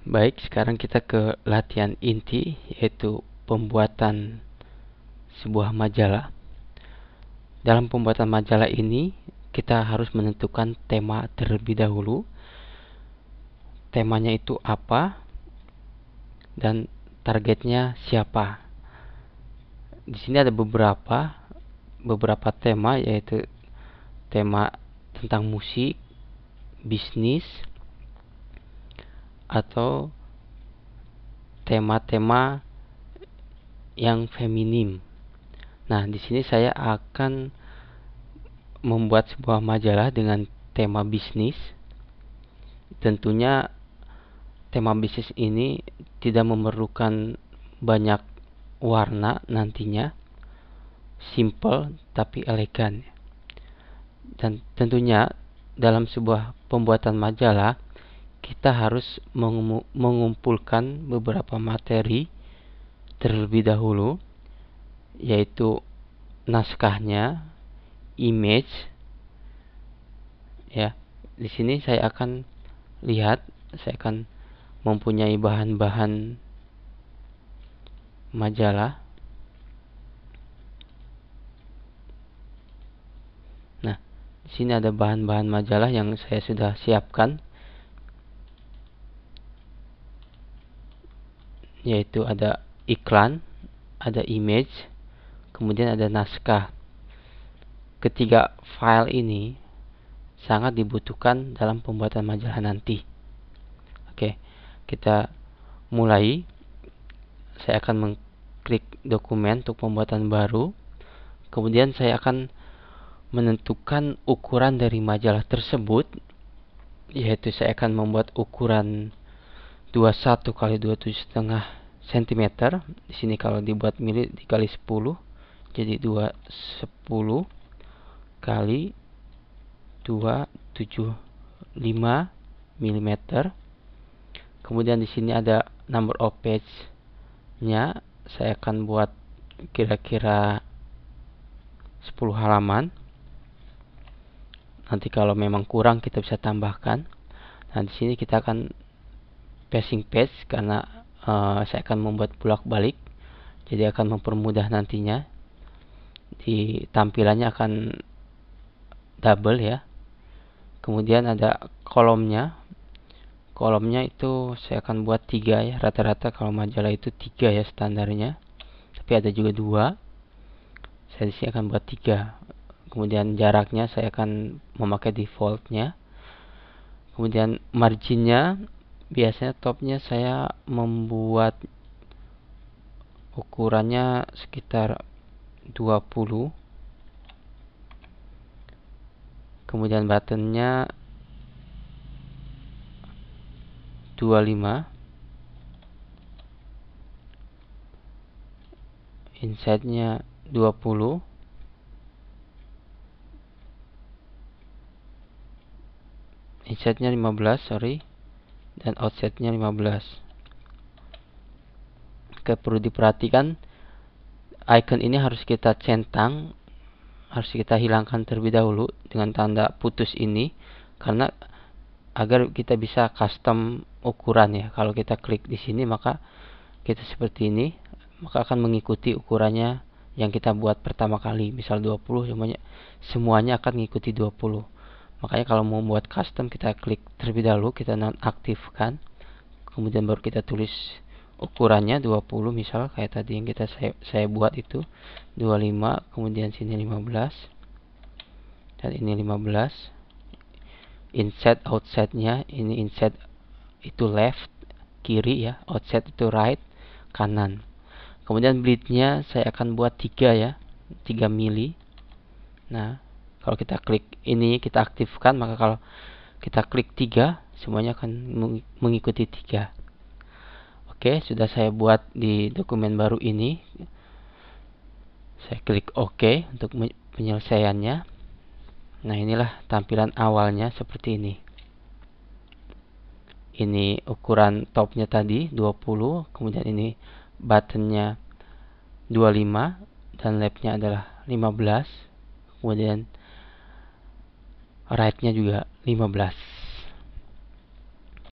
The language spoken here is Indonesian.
Baik, sekarang kita ke latihan inti yaitu pembuatan sebuah majalah. Dalam pembuatan majalah ini, kita harus menentukan tema terlebih dahulu. Temanya itu apa dan targetnya siapa. Di sini ada beberapa beberapa tema yaitu tema tentang musik, bisnis, atau tema-tema yang feminim. Nah, di sini saya akan membuat sebuah majalah dengan tema bisnis. Tentunya tema bisnis ini tidak memerlukan banyak warna nantinya. Simple tapi elegan. Dan tentunya dalam sebuah pembuatan majalah kita harus mengumpulkan beberapa materi terlebih dahulu yaitu naskahnya, image ya. Di sini saya akan lihat, saya akan mempunyai bahan-bahan majalah. Nah, di sini ada bahan-bahan majalah yang saya sudah siapkan yaitu ada iklan, ada image, kemudian ada naskah. Ketiga file ini sangat dibutuhkan dalam pembuatan majalah nanti. Oke, kita mulai. Saya akan mengklik dokumen untuk pembuatan baru. Kemudian saya akan menentukan ukuran dari majalah tersebut, yaitu saya akan membuat ukuran 21 kali 27 setengah cm di sini kalau dibuat mili dikali 10 jadi 2 10 kali 275 mm kemudian di sini ada number of page nya saya akan buat kira-kira 10 halaman nanti kalau memang kurang kita bisa tambahkan nah di sini kita akan passing page karena uh, saya akan membuat bolak-balik jadi akan mempermudah nantinya di tampilannya akan double ya kemudian ada kolomnya kolomnya itu saya akan buat tiga ya rata-rata kalau majalah itu tiga ya standarnya tapi ada juga dua saya disini akan buat tiga kemudian jaraknya saya akan memakai defaultnya kemudian marginnya biasanya topnya saya membuat ukurannya sekitar 20 kemudian buttonnya 25 nya 20 nya 15 sorry dan offsetnya 15 Oke perlu diperhatikan icon ini harus kita centang harus kita hilangkan terlebih dahulu dengan tanda putus ini karena agar kita bisa custom ukuran ya kalau kita klik di sini maka kita seperti ini maka akan mengikuti ukurannya yang kita buat pertama kali misal 20 semuanya semuanya akan mengikuti 20 makanya kalau mau buat custom kita klik terlebih dahulu kita nonaktifkan kemudian baru kita tulis ukurannya 20 misal kayak tadi yang kita saya, saya buat itu 25 kemudian sini 15 dan ini 15 inset outside nya ini inset itu left kiri ya outset itu right kanan kemudian bleed saya akan buat 3 ya 3 mili nah kalau kita klik ini kita aktifkan maka kalau kita klik tiga semuanya akan mengikuti tiga oke sudah saya buat di dokumen baru ini saya klik OK untuk penyelesaiannya nah inilah tampilan awalnya seperti ini ini ukuran topnya tadi 20 kemudian ini buttonnya 25 dan labnya adalah 15 kemudian ride nya juga 15